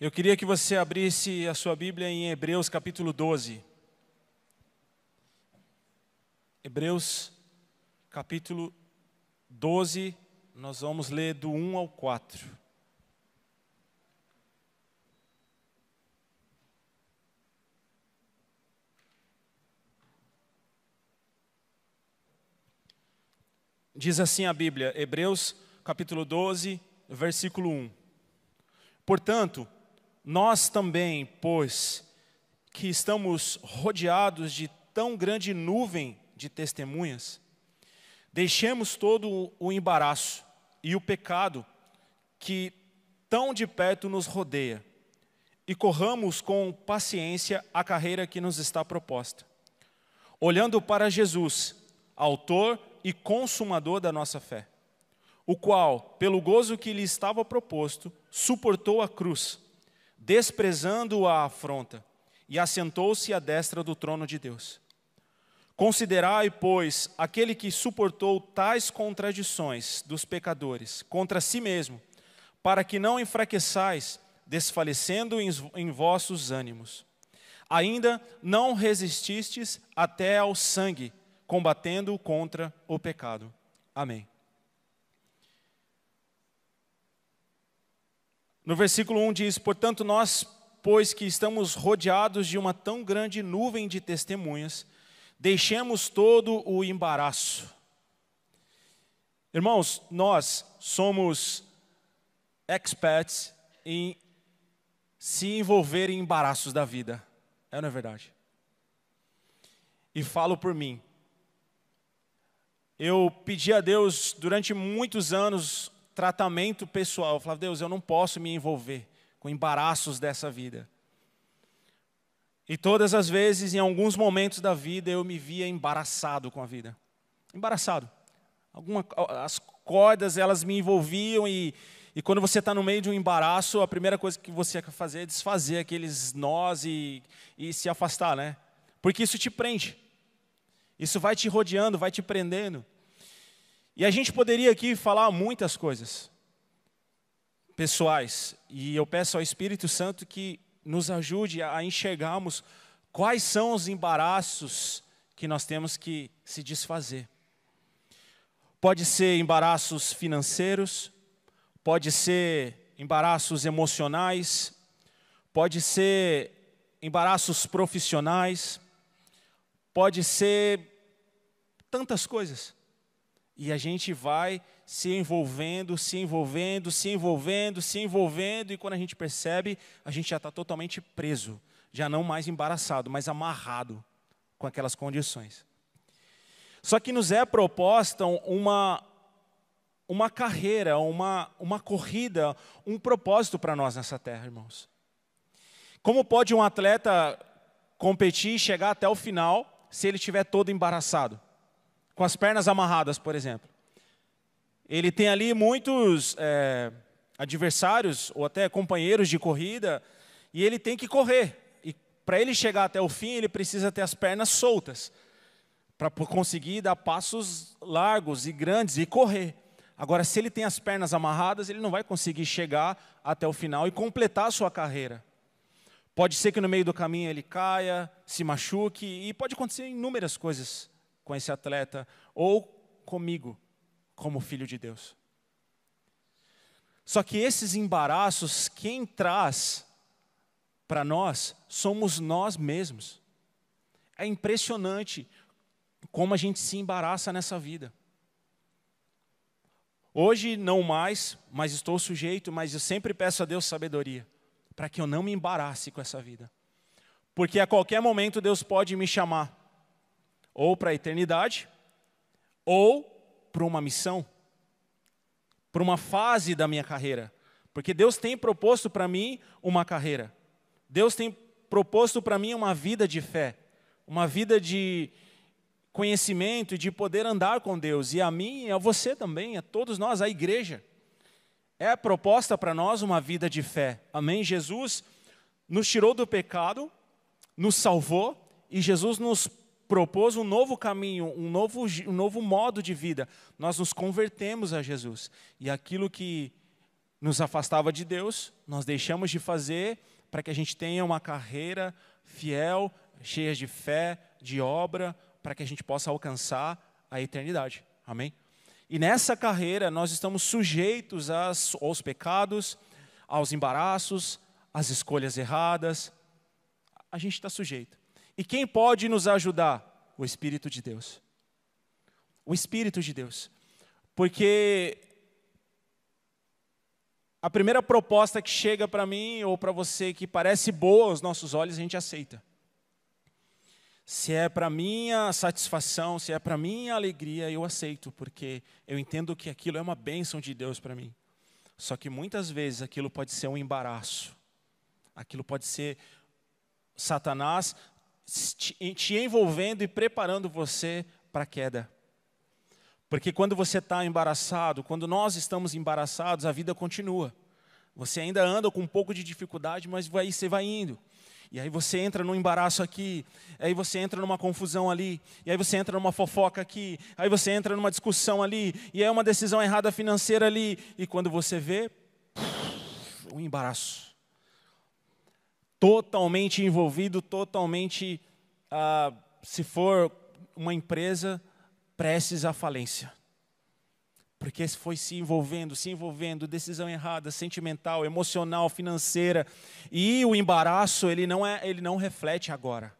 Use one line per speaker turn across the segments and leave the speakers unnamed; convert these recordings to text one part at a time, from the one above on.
Eu queria que você abrisse a sua Bíblia em Hebreus capítulo 12. Hebreus capítulo 12, nós vamos ler do 1 ao 4. Diz assim a Bíblia, Hebreus capítulo 12, versículo 1. Portanto, nós também, pois, que estamos rodeados de tão grande nuvem de testemunhas, deixemos todo o embaraço e o pecado que tão de perto nos rodeia e corramos com paciência a carreira que nos está proposta, olhando para Jesus, Autor e Consumador da nossa fé, o qual, pelo gozo que lhe estava proposto, suportou a cruz desprezando a afronta, e assentou-se à destra do trono de Deus. Considerai, pois, aquele que suportou tais contradições dos pecadores contra si mesmo, para que não enfraqueçais, desfalecendo em, vossos ânimos. Ainda não resististes até ao sangue, combatendo contra o pecado. Amém. No versículo 1 diz: Portanto, nós, pois que estamos rodeados de uma tão grande nuvem de testemunhas, deixemos todo o embaraço. Irmãos, nós somos experts em se envolver em embaraços da vida. É ou não é verdade? E falo por mim. Eu pedi a Deus durante muitos anos tratamento pessoal. Eu falava, Deus, eu não posso me envolver com embaraços dessa vida. E todas as vezes, em alguns momentos da vida, eu me via embaraçado com a vida. Embaraçado. Alguma, as cordas, elas me envolviam e, e quando você está no meio de um embaraço, a primeira coisa que você quer fazer é desfazer aqueles nós e, e se afastar, né? Porque isso te prende. Isso vai te rodeando, vai te prendendo. E a gente poderia aqui falar muitas coisas pessoais, e eu peço ao Espírito Santo que nos ajude a enxergarmos quais são os embaraços que nós temos que se desfazer. Pode ser embaraços financeiros, pode ser embaraços emocionais, pode ser embaraços profissionais, pode ser tantas coisas. E a gente vai se envolvendo, se envolvendo, se envolvendo, se envolvendo, e quando a gente percebe, a gente já está totalmente preso, já não mais embaraçado, mas amarrado com aquelas condições. Só que nos é proposta uma, uma carreira, uma, uma corrida, um propósito para nós nessa terra, irmãos. Como pode um atleta competir e chegar até o final se ele estiver todo embaraçado? com as pernas amarradas, por exemplo. Ele tem ali muitos é, adversários ou até companheiros de corrida e ele tem que correr. E para ele chegar até o fim, ele precisa ter as pernas soltas para conseguir dar passos largos e grandes e correr. Agora, se ele tem as pernas amarradas, ele não vai conseguir chegar até o final e completar a sua carreira. Pode ser que no meio do caminho ele caia, se machuque e pode acontecer inúmeras coisas com esse atleta ou comigo como filho de Deus. Só que esses embaraços, quem traz para nós somos nós mesmos. É impressionante como a gente se embaraça nessa vida. Hoje não mais, mas estou sujeito, mas eu sempre peço a Deus sabedoria para que eu não me embarace com essa vida. Porque a qualquer momento Deus pode me chamar ou para a eternidade, ou para uma missão, para uma fase da minha carreira. Porque Deus tem proposto para mim uma carreira. Deus tem proposto para mim uma vida de fé, uma vida de conhecimento e de poder andar com Deus. E a mim, e a você também, a todos nós, a igreja. É proposta para nós uma vida de fé. Amém? Jesus nos tirou do pecado, nos salvou e Jesus nos propôs um novo caminho, um novo, um novo modo de vida. Nós nos convertemos a Jesus. E aquilo que nos afastava de Deus, nós deixamos de fazer para que a gente tenha uma carreira fiel, cheia de fé, de obra, para que a gente possa alcançar a eternidade. Amém? E nessa carreira nós estamos sujeitos às, aos pecados, aos embaraços, às escolhas erradas. A gente está sujeito. E quem pode nos ajudar? O Espírito de Deus. O Espírito de Deus. Porque a primeira proposta que chega para mim ou para você que parece boa aos nossos olhos, a gente aceita. Se é para minha satisfação, se é para minha alegria, eu aceito, porque eu entendo que aquilo é uma bênção de Deus para mim. Só que muitas vezes aquilo pode ser um embaraço. Aquilo pode ser Satanás te envolvendo e preparando você para a queda. Porque quando você está embaraçado, quando nós estamos embaraçados, a vida continua. Você ainda anda com um pouco de dificuldade, mas aí você vai indo. E aí você entra num embaraço aqui, aí você entra numa confusão ali, e aí você entra numa fofoca aqui, aí você entra numa discussão ali, e aí é uma decisão errada financeira ali, e quando você vê, um embaraço totalmente envolvido, totalmente, ah, se for uma empresa, prestes à falência. Porque foi se envolvendo, se envolvendo, decisão errada, sentimental, emocional, financeira. E o embaraço, ele não, é, ele não reflete agora.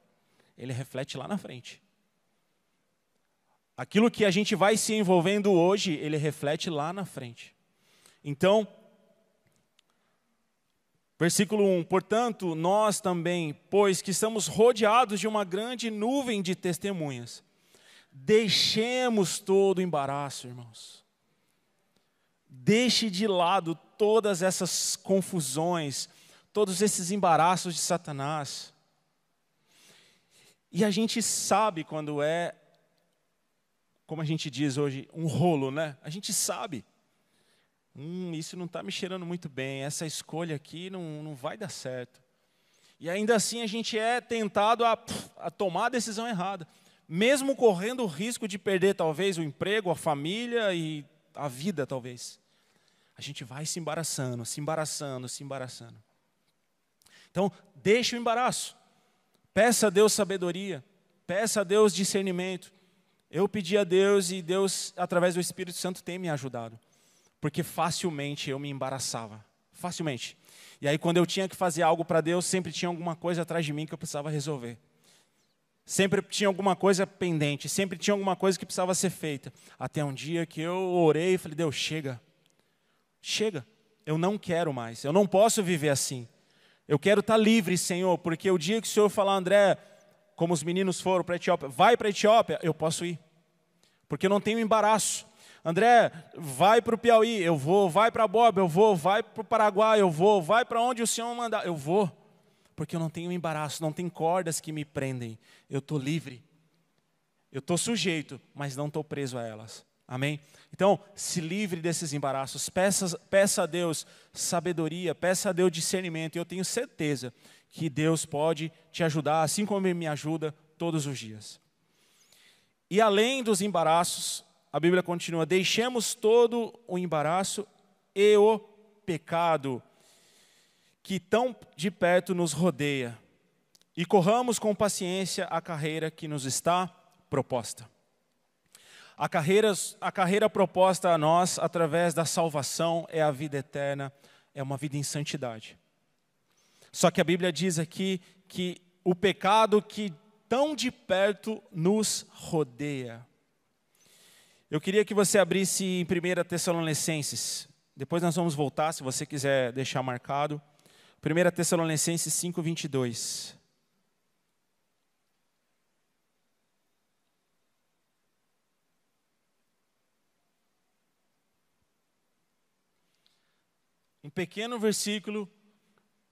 Ele reflete lá na frente. Aquilo que a gente vai se envolvendo hoje, ele reflete lá na frente. Então, Versículo 1: Portanto, nós também, pois que estamos rodeados de uma grande nuvem de testemunhas, deixemos todo o embaraço, irmãos. Deixe de lado todas essas confusões, todos esses embaraços de Satanás. E a gente sabe quando é, como a gente diz hoje, um rolo, né? A gente sabe. Hum, isso não está me cheirando muito bem, essa escolha aqui não, não vai dar certo. E ainda assim a gente é tentado a, a tomar a decisão errada, mesmo correndo o risco de perder talvez o emprego, a família e a vida, talvez. A gente vai se embaraçando, se embaraçando, se embaraçando. Então, deixa o embaraço. Peça a Deus sabedoria, peça a Deus discernimento. Eu pedi a Deus e Deus, através do Espírito Santo, tem me ajudado porque facilmente eu me embaraçava. Facilmente. E aí, quando eu tinha que fazer algo para Deus, sempre tinha alguma coisa atrás de mim que eu precisava resolver. Sempre tinha alguma coisa pendente, sempre tinha alguma coisa que precisava ser feita. Até um dia que eu orei e falei: Deus, chega. Chega. Eu não quero mais. Eu não posso viver assim. Eu quero estar tá livre, Senhor, porque o dia que o Senhor falar, André, como os meninos foram para a Etiópia, vai para a Etiópia, eu posso ir. Porque eu não tenho embaraço. André, vai para o Piauí, eu vou, vai para Bob, eu vou, vai para o Paraguai, eu vou, vai para onde o Senhor mandar, eu vou, porque eu não tenho embaraço, não tem cordas que me prendem, eu estou livre, eu estou sujeito, mas não estou preso a elas. Amém? Então, se livre desses embaraços, peça, peça a Deus sabedoria, peça a Deus discernimento, e eu tenho certeza que Deus pode te ajudar, assim como Ele me ajuda todos os dias. E além dos embaraços, a Bíblia continua: deixemos todo o embaraço e o pecado que tão de perto nos rodeia e corramos com paciência a carreira que nos está proposta. A carreira, a carreira proposta a nós através da salvação é a vida eterna, é uma vida em santidade. Só que a Bíblia diz aqui que o pecado que tão de perto nos rodeia. Eu queria que você abrisse em 1 Tessalonicenses. Depois nós vamos voltar, se você quiser deixar marcado. 1 Tessalonicenses 5, 22. Um pequeno versículo,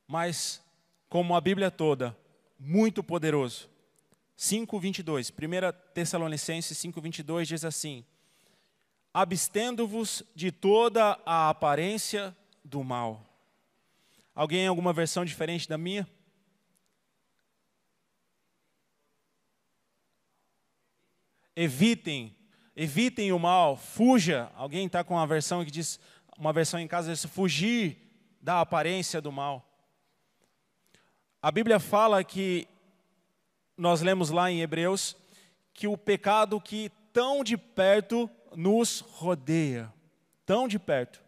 mas como a Bíblia toda, muito poderoso. 5:22. 1 Tessalonicenses 5:22 diz assim: abstendo-vos de toda a aparência do mal. Alguém em alguma versão diferente da minha? Evitem, evitem o mal, fuja. Alguém está com uma versão que diz, uma versão em casa diz, fugir da aparência do mal. A Bíblia fala que, nós lemos lá em Hebreus, que o pecado que tão de perto nos rodeia, tão de perto.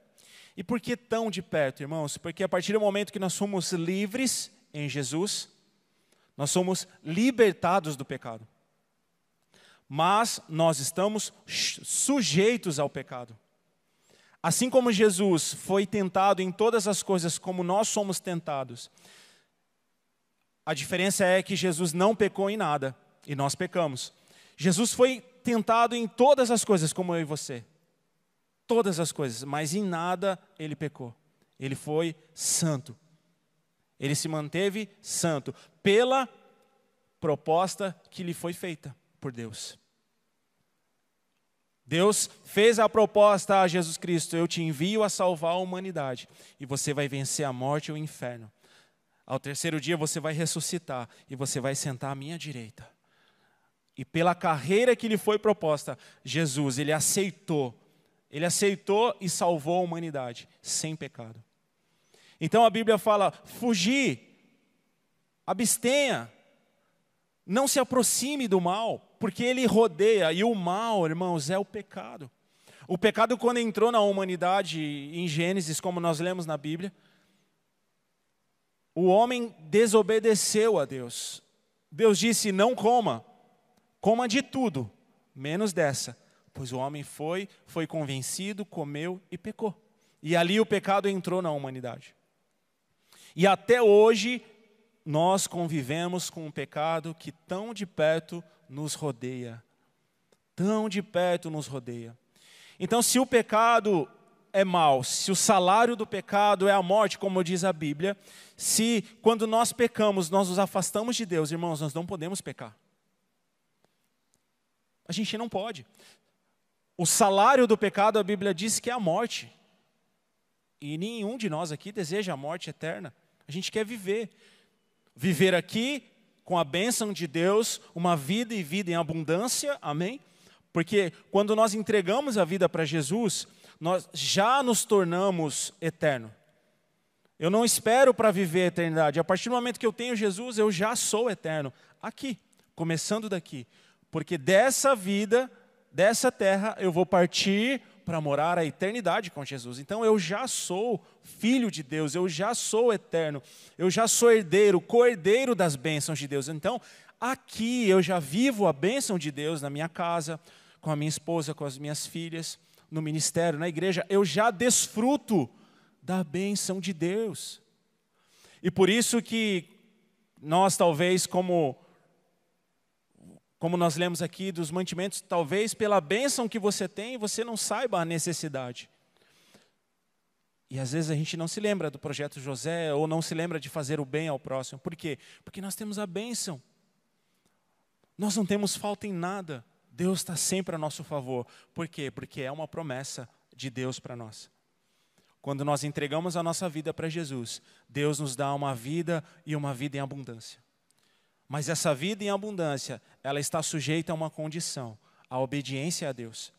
E por que tão de perto, irmãos? Porque a partir do momento que nós somos livres em Jesus, nós somos libertados do pecado. Mas nós estamos sujeitos ao pecado. Assim como Jesus foi tentado em todas as coisas como nós somos tentados, a diferença é que Jesus não pecou em nada e nós pecamos. Jesus foi tentado em todas as coisas, como eu e você. Todas as coisas, mas em nada ele pecou. Ele foi santo. Ele se manteve santo pela proposta que lhe foi feita por Deus. Deus fez a proposta a Jesus Cristo: Eu te envio a salvar a humanidade, e você vai vencer a morte e o inferno. Ao terceiro dia você vai ressuscitar, e você vai sentar à minha direita e pela carreira que lhe foi proposta, Jesus, ele aceitou. Ele aceitou e salvou a humanidade sem pecado. Então a Bíblia fala: fugir, abstenha, não se aproxime do mal, porque ele rodeia, e o mal, irmãos, é o pecado. O pecado, quando entrou na humanidade, em Gênesis, como nós lemos na Bíblia, o homem desobedeceu a Deus. Deus disse: não coma coma de tudo, menos dessa. Pois o homem foi, foi convencido, comeu e pecou. E ali o pecado entrou na humanidade. E até hoje nós convivemos com o pecado que tão de perto nos rodeia. Tão de perto nos rodeia. Então, se o pecado é mal, se o salário do pecado é a morte, como diz a Bíblia, se quando nós pecamos, nós nos afastamos de Deus, irmãos, nós não podemos pecar. A gente não pode. O salário do pecado, a Bíblia diz que é a morte. E nenhum de nós aqui deseja a morte eterna. A gente quer viver. Viver aqui com a bênção de Deus, uma vida e vida em abundância, amém? Porque quando nós entregamos a vida para Jesus, nós já nos tornamos eterno. Eu não espero para viver a eternidade. A partir do momento que eu tenho Jesus, eu já sou eterno. Aqui, começando daqui. Porque dessa vida, dessa terra, eu vou partir para morar a eternidade com Jesus. Então eu já sou filho de Deus, eu já sou eterno, eu já sou herdeiro, co-herdeiro das bênçãos de Deus. Então aqui eu já vivo a bênção de Deus na minha casa, com a minha esposa, com as minhas filhas, no ministério, na igreja. Eu já desfruto da bênção de Deus. E por isso que nós, talvez, como como nós lemos aqui dos mantimentos, talvez pela bênção que você tem, você não saiba a necessidade. E às vezes a gente não se lembra do projeto José ou não se lembra de fazer o bem ao próximo. Por quê? Porque nós temos a bênção. Nós não temos falta em nada. Deus está sempre a nosso favor. Por quê? Porque é uma promessa de Deus para nós. Quando nós entregamos a nossa vida para Jesus, Deus nos dá uma vida e uma vida em abundância. Mas essa vida em abundância, ela está sujeita a uma condição, a obediência a Deus.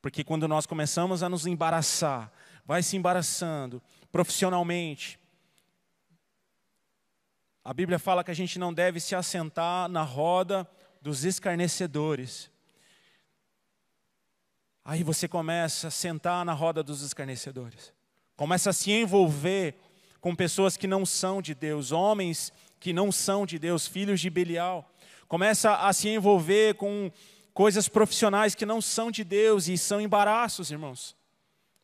Porque quando nós começamos a nos embaraçar, vai se embaraçando profissionalmente. A Bíblia fala que a gente não deve se assentar na roda dos escarnecedores. Aí você começa a sentar na roda dos escarnecedores. Começa a se envolver com pessoas que não são de Deus, homens que não são de Deus, filhos de Belial. Começa a se envolver com coisas profissionais que não são de Deus e são embaraços, irmãos.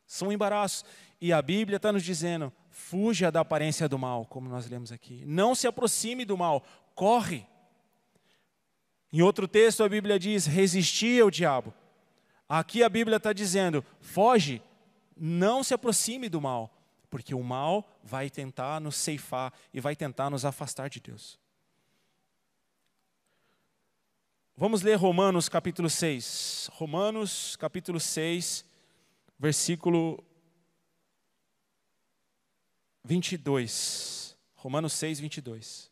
São embaraços. E a Bíblia está nos dizendo: fuja da aparência do mal, como nós lemos aqui. Não se aproxime do mal, corre. Em outro texto, a Bíblia diz: resistia ao diabo. Aqui a Bíblia está dizendo: foge, não se aproxime do mal, porque o mal vai tentar nos ceifar e vai tentar nos afastar de Deus. Vamos ler Romanos capítulo 6. Romanos capítulo 6, versículo 22. Romanos 6, 22.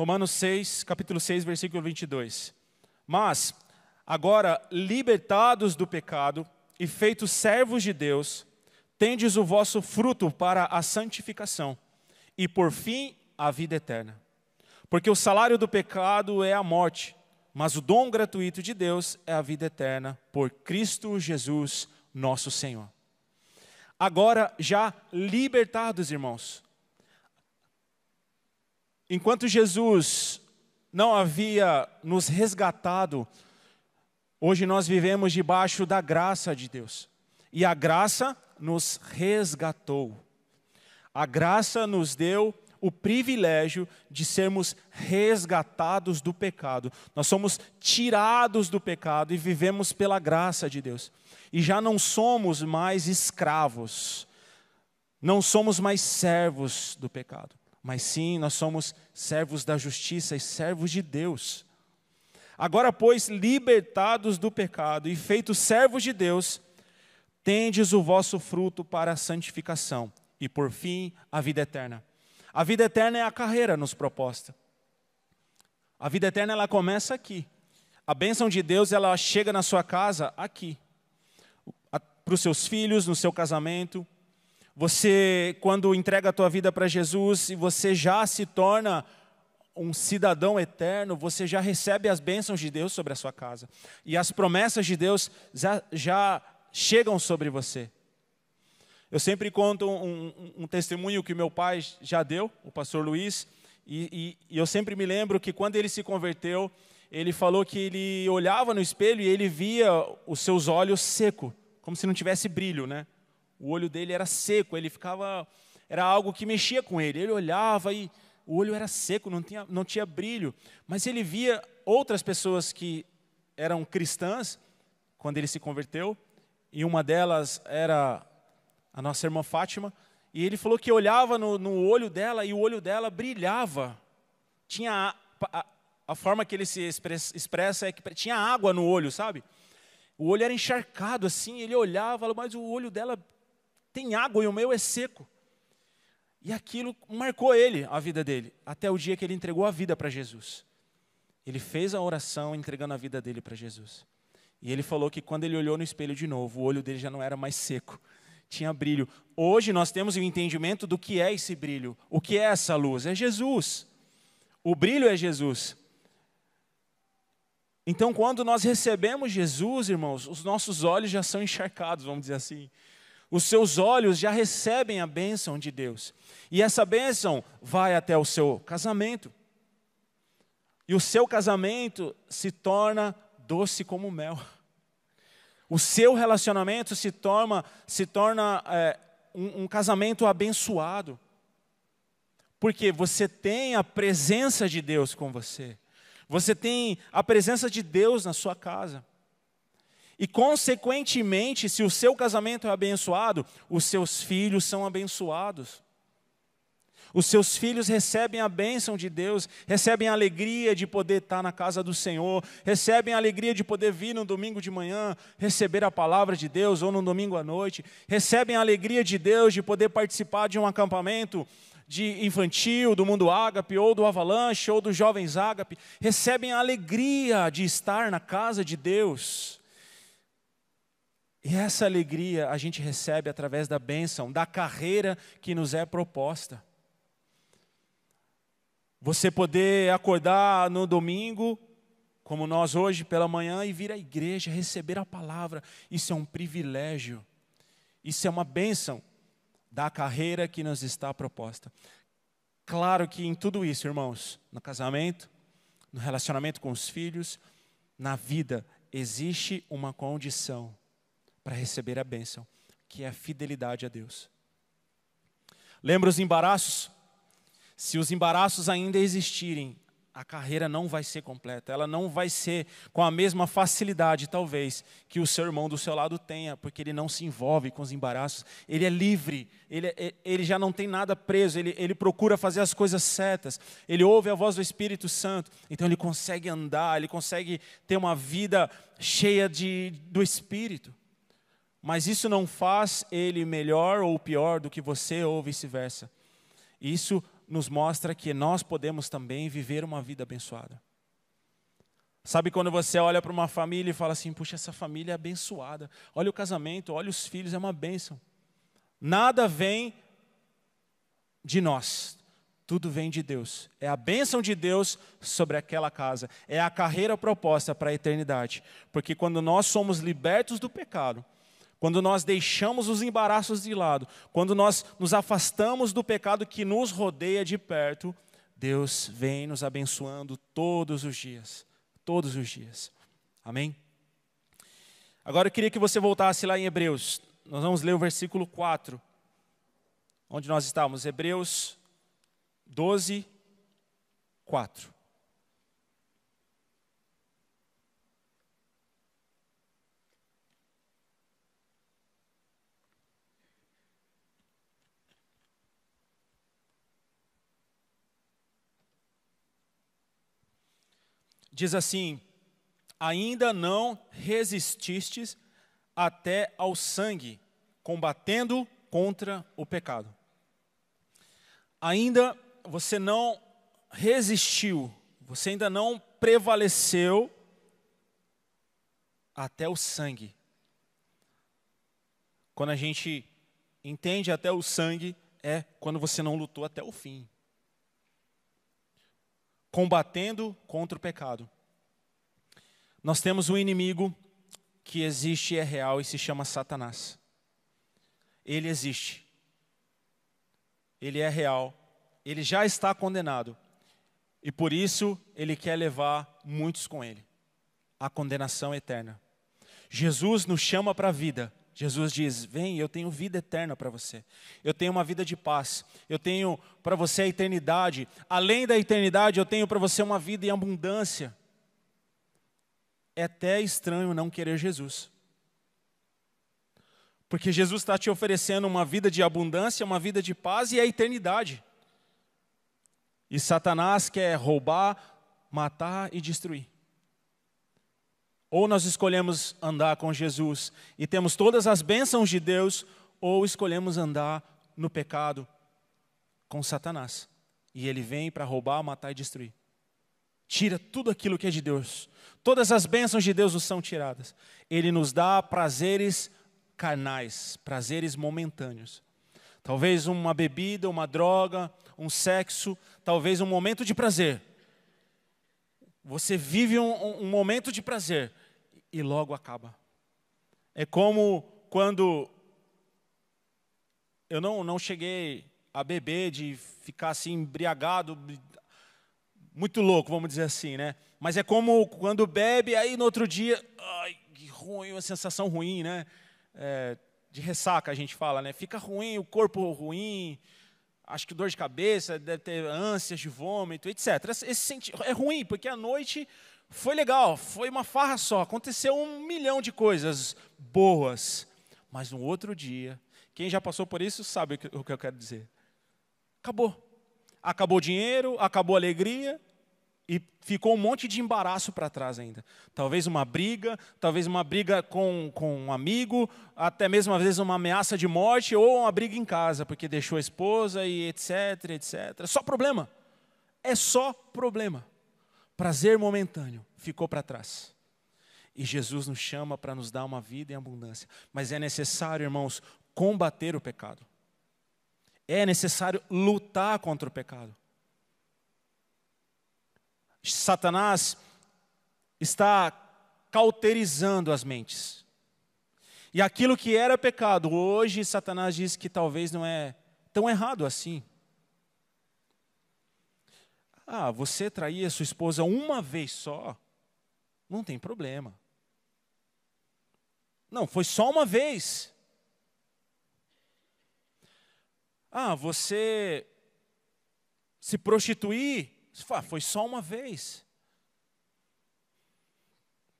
Romanos 6, capítulo 6, versículo 22. Mas, agora, libertados do pecado e feitos servos de Deus, tendes o vosso fruto para a santificação e, por fim, a vida eterna. Porque o salário do pecado é a morte, mas o dom gratuito de Deus é a vida eterna por Cristo Jesus, nosso Senhor. Agora, já libertados, irmãos, Enquanto Jesus não havia nos resgatado, hoje nós vivemos debaixo da graça de Deus. E a graça nos resgatou. A graça nos deu o privilégio de sermos resgatados do pecado. Nós somos tirados do pecado e vivemos pela graça de Deus. E já não somos mais escravos, não somos mais servos do pecado mas sim nós somos servos da justiça e servos de Deus. Agora, pois, libertados do pecado e feitos servos de Deus, tendes o vosso fruto para a santificação e, por fim, a vida eterna. A vida eterna é a carreira nos proposta. A vida eterna ela começa aqui. A bênção de Deus ela chega na sua casa aqui, para os seus filhos, no seu casamento, você, quando entrega a tua vida para Jesus e você já se torna um cidadão eterno, você já recebe as bênçãos de Deus sobre a sua casa. E as promessas de Deus já, já chegam sobre você. Eu sempre conto um, um, um, testemunho que meu pai já deu, o pastor Luiz, e, e, e, eu sempre me lembro que quando ele se converteu, ele falou que ele olhava no espelho e ele via os seus olhos seco, como se não tivesse brilho, né? O olho dele era seco, ele ficava. Era algo que mexia com ele. Ele olhava e o olho era seco, não tinha, não tinha brilho. Mas ele via outras pessoas que eram cristãs quando ele se converteu, e uma delas era a nossa irmã Fátima, e ele falou que olhava no, no olho dela e o olho dela brilhava. Tinha a, a, a forma que ele se expressa, expressa é que tinha água no olho, sabe? O olho era encharcado assim, ele olhava, mas o olho dela tem água e o meu é seco. E aquilo marcou ele, a vida dele, até o dia que ele entregou a vida para Jesus. Ele fez a oração entregando a vida dele para Jesus. E ele falou que quando ele olhou no espelho de novo, o olho dele já não era mais seco, tinha brilho. Hoje nós temos o entendimento do que é esse brilho, o que é essa luz, é Jesus. O brilho é Jesus. Então, quando nós recebemos Jesus, irmãos, os nossos olhos já são encharcados, vamos dizer assim. Os seus olhos já recebem a bênção de Deus. E essa bênção vai até o seu casamento. E o seu casamento se torna doce como mel. O seu relacionamento se torna, se torna é, um, um casamento abençoado. Porque você tem a presença de Deus com você. Você tem a presença de Deus na sua casa. E, consequentemente, se o seu casamento é abençoado, os seus filhos são abençoados. Os seus filhos recebem a bênção de Deus, recebem a alegria de poder estar na casa do Senhor, recebem a alegria de poder vir no domingo de manhã, receber a palavra de Deus, ou no domingo à noite, recebem a alegria de Deus de poder participar de um acampamento de infantil, do mundo ágape, ou do avalanche, ou dos jovens ágape, recebem a alegria de estar na casa de Deus. E essa alegria a gente recebe através da bênção, da carreira que nos é proposta. Você poder acordar no domingo, como nós hoje pela manhã, e vir à igreja, receber a palavra, isso é um privilégio, isso é uma bênção da carreira que nos está proposta. Claro que em tudo isso, irmãos, no casamento, no relacionamento com os filhos, na vida, existe uma condição para receber a bênção, que é a fidelidade a Deus. Lembra os embaraços? Se os embaraços ainda existirem, a carreira não vai ser completa, ela não vai ser com a mesma facilidade, talvez, que o seu irmão do seu lado tenha, porque ele não se envolve com os embaraços, ele é livre, ele, é, ele já não tem nada preso, ele, ele procura fazer as coisas certas, ele ouve a voz do Espírito Santo, então ele consegue andar, ele consegue ter uma vida cheia de, do Espírito. Mas isso não faz ele melhor ou pior do que você ou vice-versa. Isso nos mostra que nós podemos também viver uma vida abençoada. Sabe quando você olha para uma família e fala assim: puxa, essa família é abençoada. Olha o casamento, olha os filhos, é uma bênção. Nada vem de nós, tudo vem de Deus. É a bênção de Deus sobre aquela casa. É a carreira proposta para a eternidade. Porque quando nós somos libertos do pecado, quando nós deixamos os embaraços de lado, quando nós nos afastamos do pecado que nos rodeia de perto, Deus vem nos abençoando todos os dias, todos os dias. Amém? Agora eu queria que você voltasse lá em Hebreus. Nós vamos ler o versículo 4. Onde nós estávamos? Hebreus 12, 4. diz assim: Ainda não resististes até ao sangue, combatendo contra o pecado. Ainda você não resistiu, você ainda não prevaleceu até o sangue. Quando a gente entende até o sangue, é quando você não lutou até o fim combatendo contra o pecado. Nós temos um inimigo que existe e é real e se chama Satanás. Ele existe. Ele é real. Ele já está condenado. E por isso ele quer levar muitos com ele à condenação eterna. Jesus nos chama para a vida Jesus diz: Vem, eu tenho vida eterna para você. Eu tenho uma vida de paz. Eu tenho para você a eternidade. Além da eternidade, eu tenho para você uma vida em abundância. É até estranho não querer Jesus. Porque Jesus está te oferecendo uma vida de abundância, uma vida de paz e a eternidade. E Satanás quer roubar, matar e destruir. Ou nós escolhemos andar com Jesus e temos todas as bênçãos de Deus, ou escolhemos andar no pecado com Satanás. E ele vem para roubar, matar e destruir. Tira tudo aquilo que é de Deus. Todas as bênçãos de Deus nos são tiradas. Ele nos dá prazeres carnais, prazeres momentâneos. Talvez uma bebida, uma droga, um sexo, talvez um momento de prazer. Você vive um, um, um momento de prazer, e logo acaba. É como quando eu não, não cheguei a beber, de ficar assim embriagado, muito louco, vamos dizer assim, né? Mas é como quando bebe, aí no outro dia, ai, que ruim, uma sensação ruim, né? É, de ressaca a gente fala, né? Fica ruim, o corpo ruim, acho que dor de cabeça, deve ter ânsias de vômito, etc. Esse senti é ruim, porque a noite foi legal, foi uma farra só, aconteceu um milhão de coisas boas. Mas no outro dia, quem já passou por isso sabe o que eu quero dizer. Acabou. Acabou o dinheiro, acabou a alegria, e ficou um monte de embaraço para trás ainda. Talvez uma briga, talvez uma briga com, com um amigo, até mesmo às vezes uma ameaça de morte ou uma briga em casa, porque deixou a esposa e etc, etc. Só problema. É só problema. Prazer momentâneo ficou para trás. E Jesus nos chama para nos dar uma vida em abundância. Mas é necessário, irmãos, combater o pecado. É necessário lutar contra o pecado. Satanás está cauterizando as mentes. E aquilo que era pecado, hoje Satanás diz que talvez não é tão errado assim. Ah, você trair a sua esposa uma vez só, não tem problema. Não, foi só uma vez. Ah, você se prostituir, fala, foi só uma vez.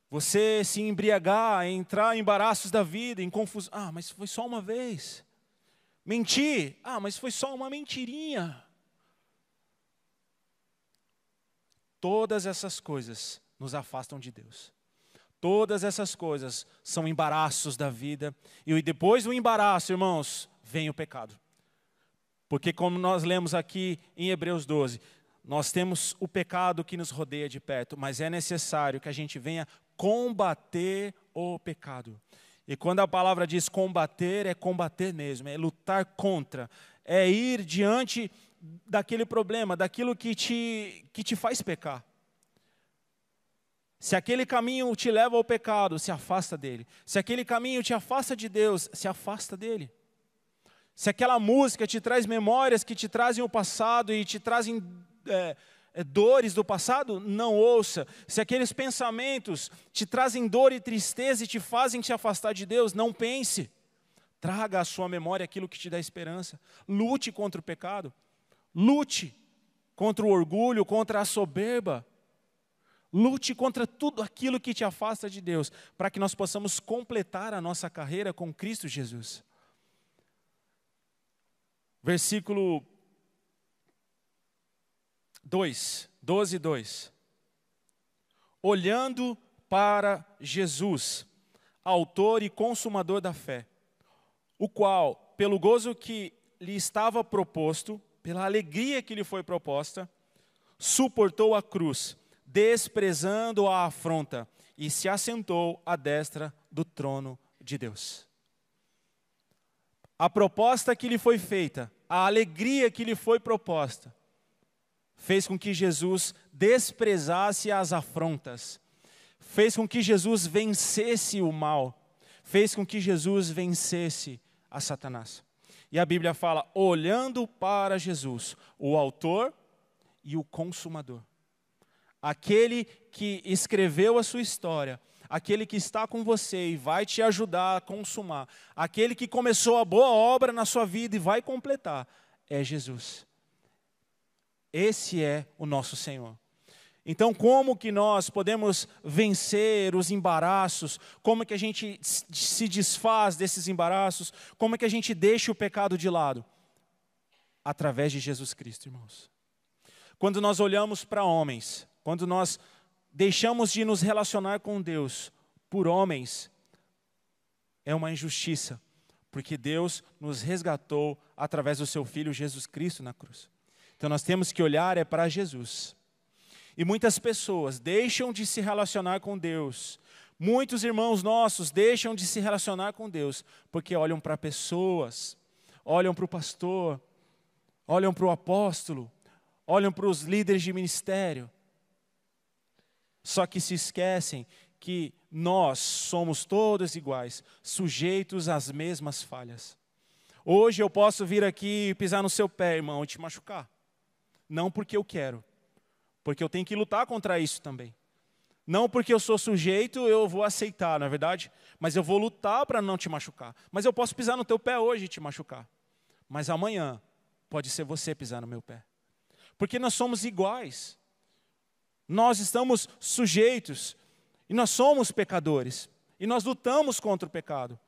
Você se embriagar, entrar em embaraços da vida, em confusão. Ah, mas foi só uma vez. Mentir. Ah, mas foi só uma mentirinha. Todas essas coisas nos afastam de Deus. Todas essas coisas são embaraços da vida. E depois do embaraço, irmãos, vem o pecado. Porque, como nós lemos aqui em Hebreus 12, nós temos o pecado que nos rodeia de perto, mas é necessário que a gente venha combater o pecado. E quando a palavra diz combater, é combater mesmo, é lutar contra, é ir diante daquele problema, daquilo que te, que te faz pecar. Se aquele caminho te leva ao pecado, se afasta dele. Se aquele caminho te afasta de Deus, se afasta dele. Se aquela música te traz memórias que te trazem o passado e te trazem é, é, dores do passado, não ouça. Se aqueles pensamentos te trazem dor e tristeza e te fazem te afastar de Deus, não pense. Traga à sua memória aquilo que te dá esperança. Lute contra o pecado. Lute contra o orgulho, contra a soberba. Lute contra tudo aquilo que te afasta de Deus, para que nós possamos completar a nossa carreira com Cristo Jesus. Versículo 2, 12, 2. Olhando para Jesus, autor e consumador da fé, o qual, pelo gozo que lhe estava proposto, pela alegria que lhe foi proposta, suportou a cruz, desprezando a afronta, e se assentou à destra do trono de Deus. A proposta que lhe foi feita, a alegria que lhe foi proposta, fez com que Jesus desprezasse as afrontas, fez com que Jesus vencesse o mal, fez com que Jesus vencesse a Satanás. E a Bíblia fala: olhando para Jesus, o Autor e o Consumador. Aquele que escreveu a sua história, aquele que está com você e vai te ajudar a consumar, aquele que começou a boa obra na sua vida e vai completar, é Jesus. Esse é o nosso Senhor. Então, como que nós podemos vencer os embaraços? Como que a gente se desfaz desses embaraços? Como que a gente deixa o pecado de lado? Através de Jesus Cristo, irmãos. Quando nós olhamos para homens, quando nós deixamos de nos relacionar com Deus por homens, é uma injustiça, porque Deus nos resgatou através do seu Filho Jesus Cristo na cruz. Então nós temos que olhar é para Jesus. E muitas pessoas deixam de se relacionar com Deus. Muitos irmãos nossos deixam de se relacionar com Deus porque olham para pessoas, olham para o pastor, olham para o apóstolo, olham para os líderes de ministério. Só que se esquecem que nós somos todos iguais, sujeitos às mesmas falhas. Hoje eu posso vir aqui e pisar no seu pé, irmão, e te machucar. Não porque eu quero, porque eu tenho que lutar contra isso também. Não porque eu sou sujeito, eu vou aceitar, não é verdade? Mas eu vou lutar para não te machucar. Mas eu posso pisar no teu pé hoje e te machucar. Mas amanhã pode ser você pisar no meu pé. Porque nós somos iguais. Nós estamos sujeitos e nós somos pecadores e nós lutamos contra o pecado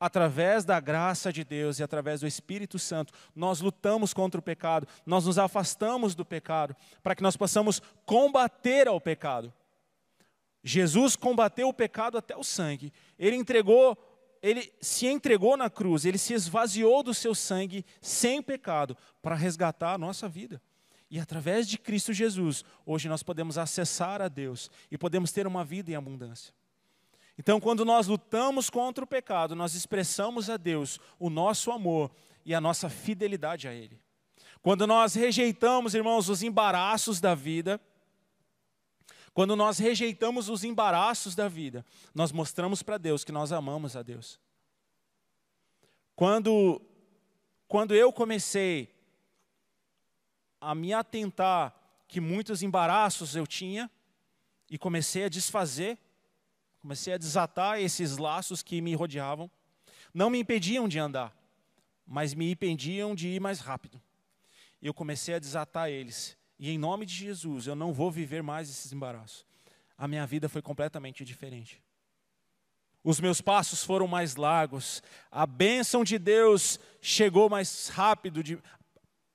através da graça de Deus e através do Espírito Santo, nós lutamos contra o pecado, nós nos afastamos do pecado, para que nós possamos combater ao pecado. Jesus combateu o pecado até o sangue. Ele entregou, ele se entregou na cruz, ele se esvaziou do seu sangue sem pecado para resgatar a nossa vida. E através de Cristo Jesus, hoje nós podemos acessar a Deus e podemos ter uma vida em abundância. Então, quando nós lutamos contra o pecado, nós expressamos a Deus o nosso amor e a nossa fidelidade a Ele. Quando nós rejeitamos, irmãos, os embaraços da vida, quando nós rejeitamos os embaraços da vida, nós mostramos para Deus que nós amamos a Deus. Quando, quando eu comecei a me atentar que muitos embaraços eu tinha e comecei a desfazer, Comecei a desatar esses laços que me rodeavam. Não me impediam de andar, mas me impediam de ir mais rápido. E eu comecei a desatar eles. E em nome de Jesus, eu não vou viver mais esses embaraços. A minha vida foi completamente diferente. Os meus passos foram mais largos. A bênção de Deus chegou mais rápido. De,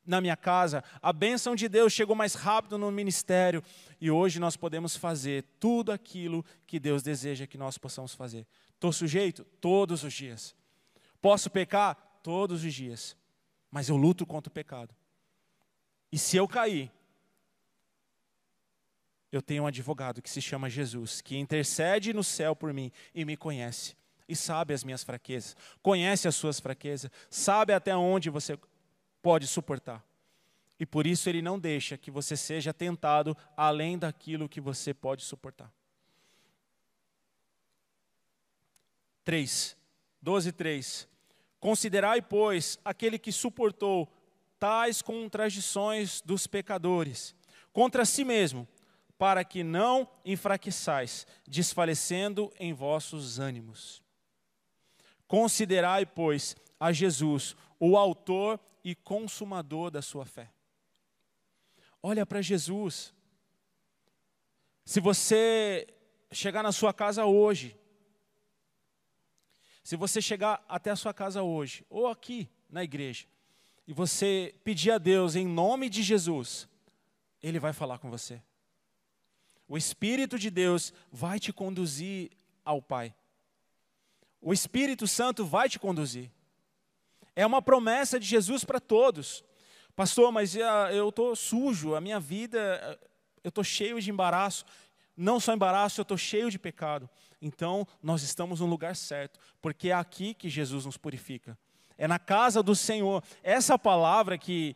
na minha casa, a bênção de Deus chegou mais rápido no ministério e hoje nós podemos fazer tudo aquilo que Deus deseja que nós possamos fazer. Estou sujeito? Todos os dias. Posso pecar? Todos os dias. Mas eu luto contra o pecado. E se eu cair, eu tenho um advogado que se chama Jesus, que intercede no céu por mim e me conhece. E sabe as minhas fraquezas, conhece as suas fraquezas, sabe até onde você pode suportar. E por isso ele não deixa que você seja tentado além daquilo que você pode suportar. 3, 12, 3. Considerai, pois, aquele que suportou tais contradições dos pecadores contra si mesmo, para que não enfraqueçais, desfalecendo em vossos ânimos. Considerai, pois, a Jesus, o Autor e consumador da sua fé. Olha para Jesus. Se você chegar na sua casa hoje, se você chegar até a sua casa hoje, ou aqui na igreja, e você pedir a Deus em nome de Jesus, Ele vai falar com você. O Espírito de Deus vai te conduzir ao Pai. O Espírito Santo vai te conduzir. É uma promessa de Jesus para todos. Pastor, mas ah, eu estou sujo, a minha vida, eu estou cheio de embaraço. Não só embaraço, eu estou cheio de pecado. Então, nós estamos no lugar certo, porque é aqui que Jesus nos purifica. É na casa do Senhor. Essa palavra que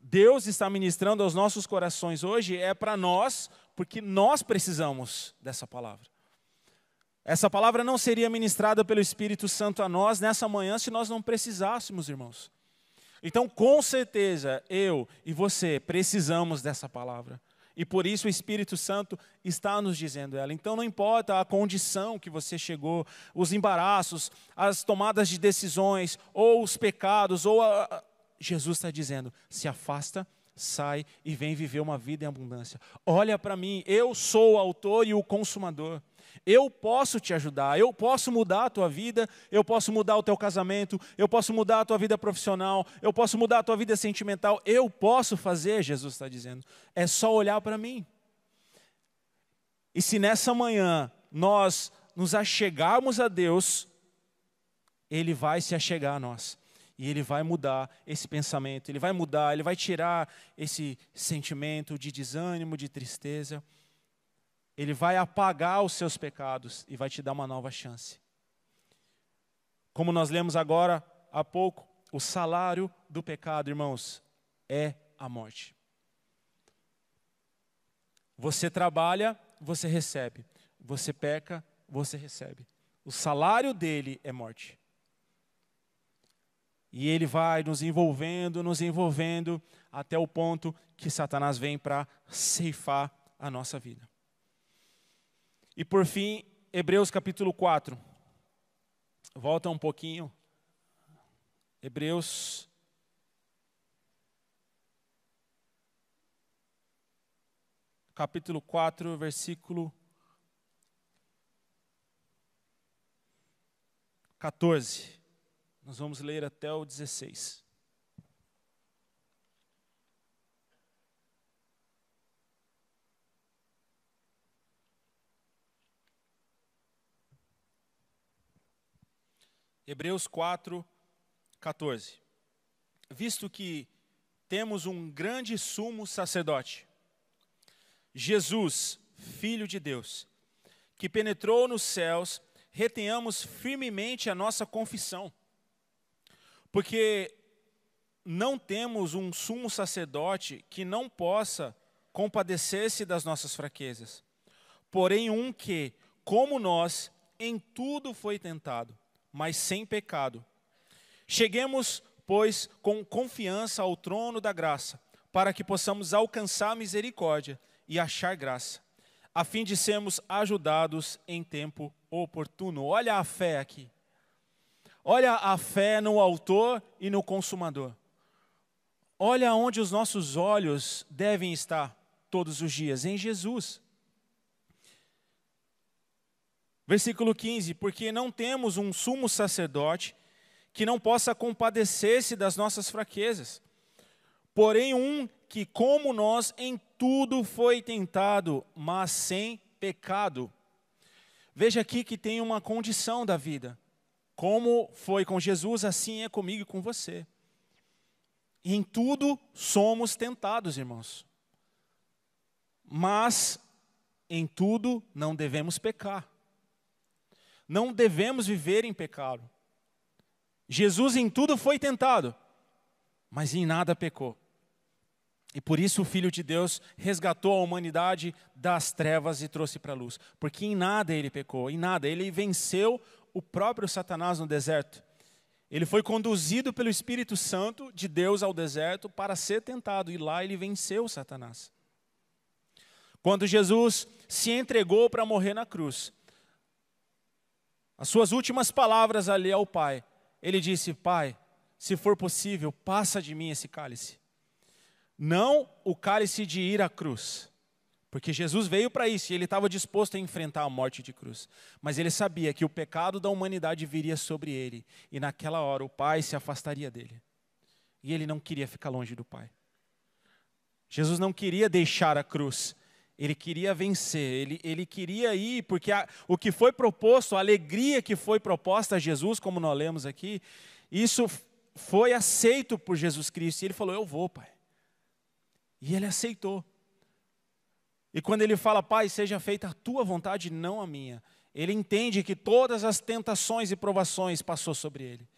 Deus está ministrando aos nossos corações hoje é para nós, porque nós precisamos dessa palavra. Essa palavra não seria ministrada pelo Espírito Santo a nós nessa manhã se nós não precisássemos, irmãos. Então, com certeza, eu e você precisamos dessa palavra. E por isso o Espírito Santo está nos dizendo ela. Então não importa a condição que você chegou, os embaraços, as tomadas de decisões, ou os pecados, ou a... Jesus está dizendo: se afasta, sai e vem viver uma vida em abundância. Olha para mim, eu sou o autor e o consumador. Eu posso te ajudar, eu posso mudar a tua vida, eu posso mudar o teu casamento, eu posso mudar a tua vida profissional, eu posso mudar a tua vida sentimental, eu posso fazer, Jesus está dizendo. É só olhar para mim. E se nessa manhã nós nos achegarmos a Deus, Ele vai se achegar a nós. E ele vai mudar esse pensamento, ele vai mudar, ele vai tirar esse sentimento de desânimo, de tristeza. Ele vai apagar os seus pecados e vai te dar uma nova chance. Como nós lemos agora há pouco, o salário do pecado, irmãos, é a morte. Você trabalha, você recebe. Você peca, você recebe. O salário dele é morte. E ele vai nos envolvendo, nos envolvendo, até o ponto que Satanás vem para ceifar a nossa vida. E por fim, Hebreus capítulo 4. Volta um pouquinho. Hebreus capítulo 4, versículo 14. Nós vamos ler até o 16. Hebreus 4, 14. Visto que temos um grande sumo sacerdote, Jesus, Filho de Deus, que penetrou nos céus, retenhamos firmemente a nossa confissão, porque não temos um sumo sacerdote que não possa compadecer-se das nossas fraquezas, porém um que, como nós, em tudo foi tentado mas sem pecado. Cheguemos, pois, com confiança ao trono da graça, para que possamos alcançar misericórdia e achar graça, a fim de sermos ajudados em tempo oportuno. Olha a fé aqui. Olha a fé no Autor e no Consumador. Olha onde os nossos olhos devem estar todos os dias, em Jesus. Versículo 15: Porque não temos um sumo sacerdote que não possa compadecer-se das nossas fraquezas, porém um que, como nós, em tudo foi tentado, mas sem pecado. Veja aqui que tem uma condição da vida. Como foi com Jesus, assim é comigo e com você. em tudo somos tentados, irmãos. Mas em tudo não devemos pecar. Não devemos viver em pecado. Jesus em tudo foi tentado, mas em nada pecou. E por isso o Filho de Deus resgatou a humanidade das trevas e trouxe para a luz. Porque em nada ele pecou, em nada. Ele venceu o próprio Satanás no deserto. Ele foi conduzido pelo Espírito Santo de Deus ao deserto para ser tentado, e lá ele venceu Satanás. Quando Jesus se entregou para morrer na cruz, as suas últimas palavras ali ao Pai, ele disse: Pai, se for possível, passa de mim esse cálice. Não o cálice de ir à cruz, porque Jesus veio para isso e ele estava disposto a enfrentar a morte de cruz. Mas ele sabia que o pecado da humanidade viria sobre ele e naquela hora o Pai se afastaria dele. E ele não queria ficar longe do Pai. Jesus não queria deixar a cruz, ele queria vencer, ele, ele queria ir, porque a, o que foi proposto, a alegria que foi proposta a Jesus, como nós lemos aqui, isso foi aceito por Jesus Cristo. E ele falou: Eu vou, Pai. E ele aceitou. E quando ele fala, Pai, seja feita a tua vontade, não a minha, ele entende que todas as tentações e provações passou sobre ele,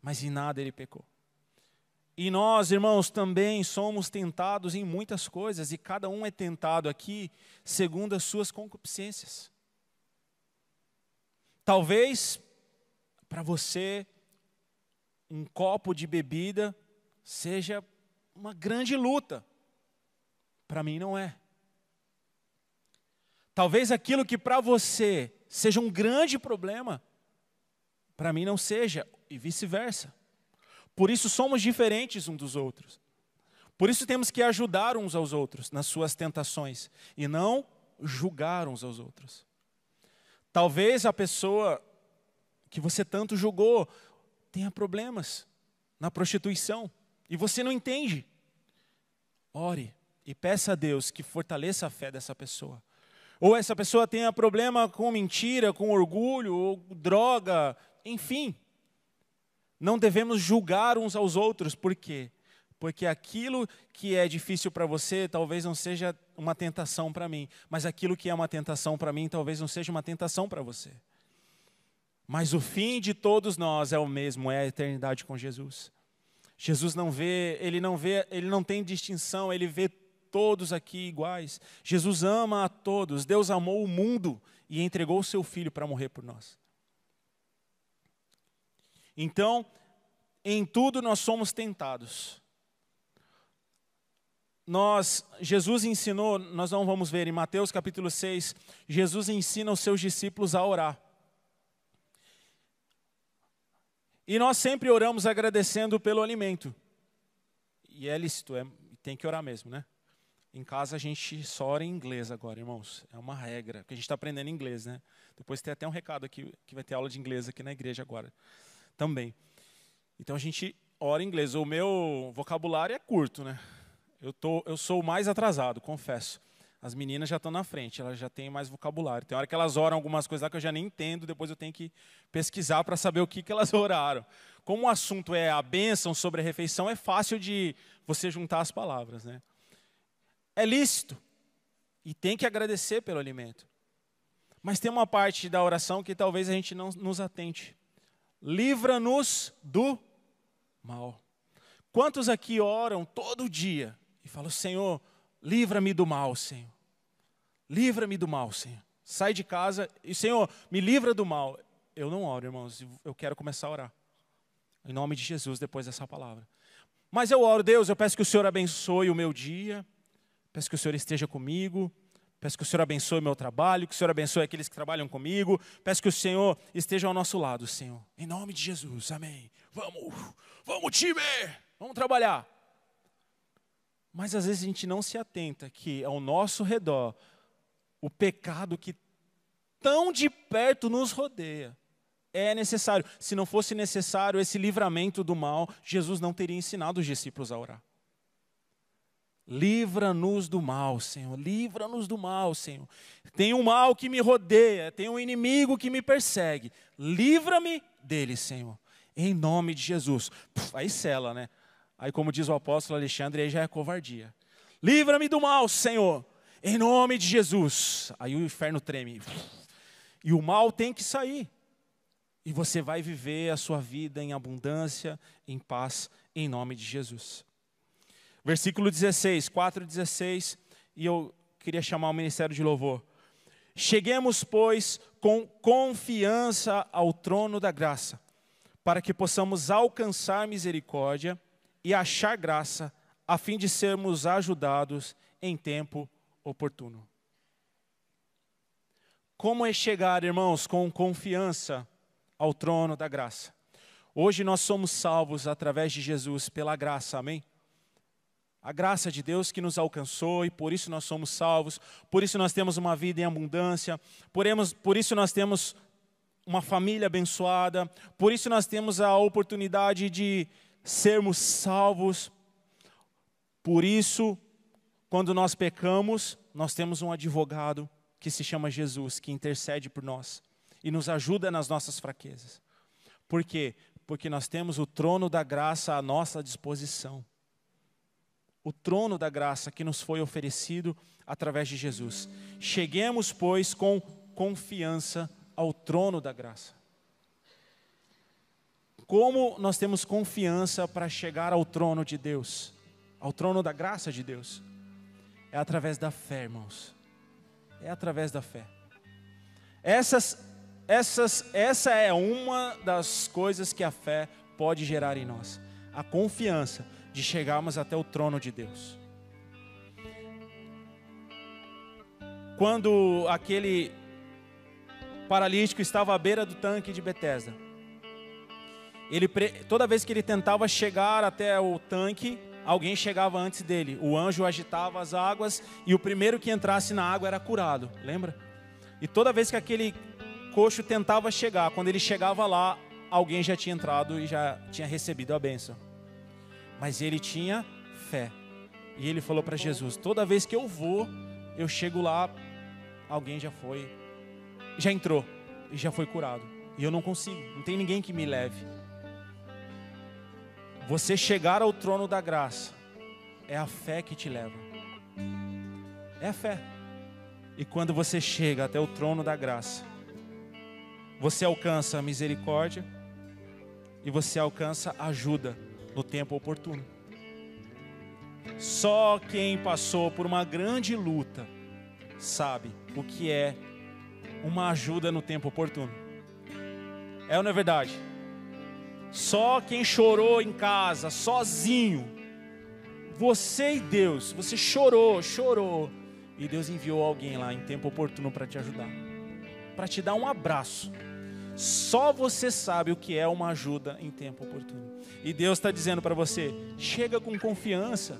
mas em nada ele pecou. E nós, irmãos, também somos tentados em muitas coisas, e cada um é tentado aqui segundo as suas concupiscências. Talvez para você um copo de bebida seja uma grande luta. Para mim não é. Talvez aquilo que para você seja um grande problema, para mim não seja, e vice-versa. Por isso somos diferentes um dos outros. Por isso temos que ajudar uns aos outros nas suas tentações e não julgar uns aos outros. Talvez a pessoa que você tanto julgou tenha problemas na prostituição e você não entende. Ore e peça a Deus que fortaleça a fé dessa pessoa. Ou essa pessoa tenha problema com mentira, com orgulho, ou droga, enfim, não devemos julgar uns aos outros, por quê? Porque aquilo que é difícil para você talvez não seja uma tentação para mim, mas aquilo que é uma tentação para mim talvez não seja uma tentação para você. Mas o fim de todos nós é o mesmo, é a eternidade com Jesus. Jesus não vê, ele não vê, ele não tem distinção, ele vê todos aqui iguais. Jesus ama a todos. Deus amou o mundo e entregou o seu filho para morrer por nós. Então, em tudo nós somos tentados. Nós, Jesus ensinou, nós não vamos ver em Mateus capítulo 6, Jesus ensina os seus discípulos a orar. E nós sempre oramos agradecendo pelo alimento. E é lícito, é, tem que orar mesmo, né? Em casa a gente só ora em inglês agora, irmãos. É uma regra, porque a gente está aprendendo inglês, né? Depois tem até um recado aqui, que vai ter aula de inglês aqui na igreja agora também. Então a gente ora em inglês. O meu vocabulário é curto, né? Eu, tô, eu sou mais atrasado, confesso. As meninas já estão na frente, elas já têm mais vocabulário. Tem hora que elas oram algumas coisas lá que eu já nem entendo, depois eu tenho que pesquisar para saber o que, que elas oraram. Como o assunto é a bênção sobre a refeição, é fácil de você juntar as palavras. Né? É lícito e tem que agradecer pelo alimento. Mas tem uma parte da oração que talvez a gente não nos atente livra-nos do mal. Quantos aqui oram todo dia e falam, Senhor, livra-me do mal, Senhor. Livra-me do mal, Senhor. Sai de casa e, Senhor, me livra do mal. Eu não oro, irmãos, eu quero começar a orar. Em nome de Jesus, depois dessa palavra. Mas eu oro, Deus, eu peço que o Senhor abençoe o meu dia, peço que o Senhor esteja comigo. Peço que o Senhor abençoe meu trabalho, que o Senhor abençoe aqueles que trabalham comigo. Peço que o Senhor esteja ao nosso lado, Senhor. Em nome de Jesus, amém. Vamos, vamos time, vamos trabalhar. Mas às vezes a gente não se atenta que ao nosso redor, o pecado que tão de perto nos rodeia é necessário. Se não fosse necessário esse livramento do mal, Jesus não teria ensinado os discípulos a orar. Livra-nos do mal, Senhor. Livra-nos do mal, Senhor. Tem um mal que me rodeia, tem um inimigo que me persegue. Livra-me dele, Senhor. Em nome de Jesus. Puf, aí cela, né? Aí, como diz o apóstolo Alexandre, aí já é covardia. Livra-me do mal, Senhor. Em nome de Jesus. Aí o inferno treme. E o mal tem que sair. E você vai viver a sua vida em abundância, em paz, em nome de Jesus. Versículo 16, 4, 16, e eu queria chamar o ministério de louvor. Cheguemos, pois, com confiança ao trono da graça, para que possamos alcançar misericórdia e achar graça, a fim de sermos ajudados em tempo oportuno. Como é chegar, irmãos, com confiança ao trono da graça? Hoje nós somos salvos através de Jesus pela graça, amém? a graça de Deus que nos alcançou e por isso nós somos salvos, por isso nós temos uma vida em abundância, por isso nós temos uma família abençoada, por isso nós temos a oportunidade de sermos salvos. Por isso, quando nós pecamos, nós temos um advogado que se chama Jesus, que intercede por nós e nos ajuda nas nossas fraquezas. Por quê? Porque nós temos o trono da graça à nossa disposição o trono da graça que nos foi oferecido através de Jesus. Cheguemos, pois, com confiança ao trono da graça. Como nós temos confiança para chegar ao trono de Deus, ao trono da graça de Deus? É através da fé, irmãos. É através da fé. Essas, essas, essa é uma das coisas que a fé pode gerar em nós. A confiança de chegarmos até o trono de Deus. Quando aquele paralítico estava à beira do tanque de Betesda, ele toda vez que ele tentava chegar até o tanque, alguém chegava antes dele. O anjo agitava as águas e o primeiro que entrasse na água era curado, lembra? E toda vez que aquele coxo tentava chegar, quando ele chegava lá, alguém já tinha entrado e já tinha recebido a bênção mas ele tinha fé. E ele falou para Jesus: toda vez que eu vou, eu chego lá, alguém já foi, já entrou e já foi curado. E eu não consigo, não tem ninguém que me leve. Você chegar ao trono da graça é a fé que te leva. É a fé. E quando você chega até o trono da graça, você alcança a misericórdia e você alcança ajuda no tempo oportuno. Só quem passou por uma grande luta sabe o que é uma ajuda no tempo oportuno. É ou não é verdade? Só quem chorou em casa, sozinho, você e Deus, você chorou, chorou, e Deus enviou alguém lá em tempo oportuno para te ajudar, para te dar um abraço, só você sabe o que é uma ajuda em tempo oportuno. E Deus está dizendo para você: chega com confiança,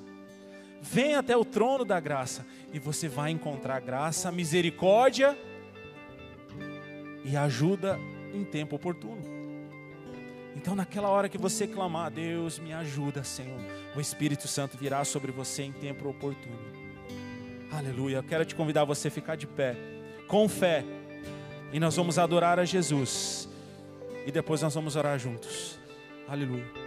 vem até o trono da graça, e você vai encontrar graça, misericórdia e ajuda em tempo oportuno. Então, naquela hora que você clamar, Deus me ajuda, Senhor, o Espírito Santo virá sobre você em tempo oportuno. Aleluia. Eu quero te convidar a você ficar de pé, com fé e nós vamos adorar a Jesus. E depois nós vamos orar juntos. Aleluia.